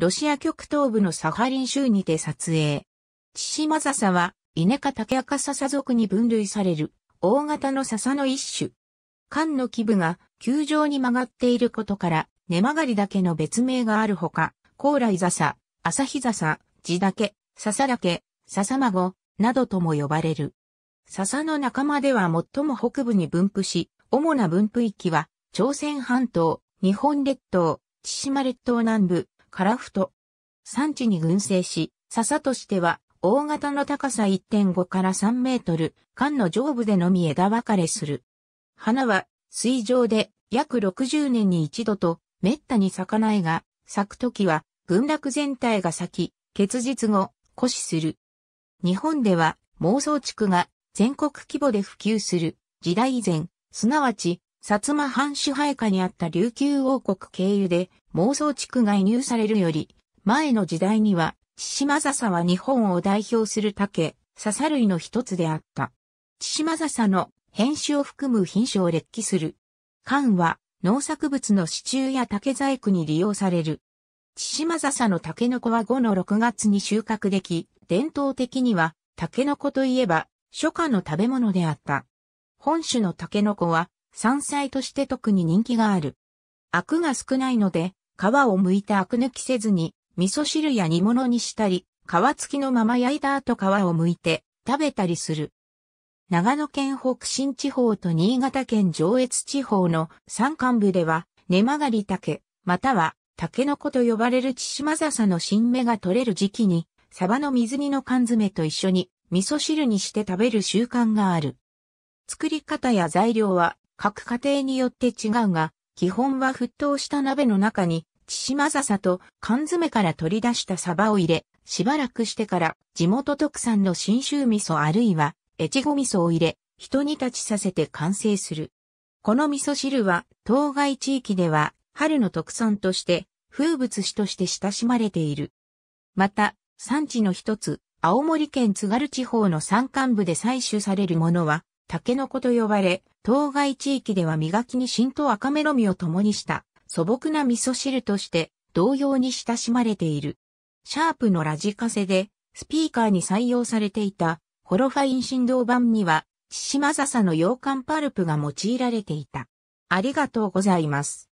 ロシア極東部のサハリン州にて撮影。チシマザサは、イネカタケアカササ族に分類される、大型の笹の一種。缶の基部が、球状に曲がっていることから、根曲がりだけの別名があるほか、高麗笹、朝日笹、地竹、笹竹、笹孫、などとも呼ばれる。笹の仲間では最も北部に分布し、主な分布域は、朝鮮半島、日本列島、千島列島南部、カラフト。産地に群生し、笹としては、大型の高さ1.5から3メートル、缶の上部でのみ枝分かれする。花は、水上で約60年に一度と、めったに咲かないが、咲くときは、群落全体が咲き、結実後、枯死する。日本では、妄想地区が全国規模で普及する時代以前、すなわち薩摩藩主配下にあった琉球王国経由で妄想地区外入されるより、前の時代には、千島笹は日本を代表する竹、笹類の一つであった。千島笹の変種を含む品種を列記する。缶は農作物の支柱や竹細工に利用される。千島笹の竹の子は5の6月に収穫でき、伝統的には竹の子といえば初夏の食べ物であった。本種の竹の子は山菜として特に人気がある。アクが少ないので、皮を剥いてアク抜きせずに、味噌汁や煮物にしたり、皮付きのまま焼いた後皮を剥いて食べたりする。長野県北新地方と新潟県上越地方の山間部では、根曲がり竹、または竹の子と呼ばれる千島笹の新芽が取れる時期に、サバの水煮の缶詰と一緒に味噌汁にして食べる習慣がある。作り方や材料は各家庭によって違うが、基本は沸騰した鍋の中に、千島笹と缶詰から取り出したサバを入れ、しばらくしてから地元特産の新州味噌あるいは越後味噌を入れ、人煮立ちさせて完成する。この味噌汁は、当該地域では、春の特産として、風物詩として親しまれている。また、産地の一つ、青森県津軽地方の山間部で採取されるものは、タケノコと呼ばれ、当該地域では磨きに新と赤メロミを共にした素朴な味噌汁として同様に親しまれている。シャープのラジカセでスピーカーに採用されていたホロファイン振動板には、千島笹の洋館パルプが用いられていた。ありがとうございます。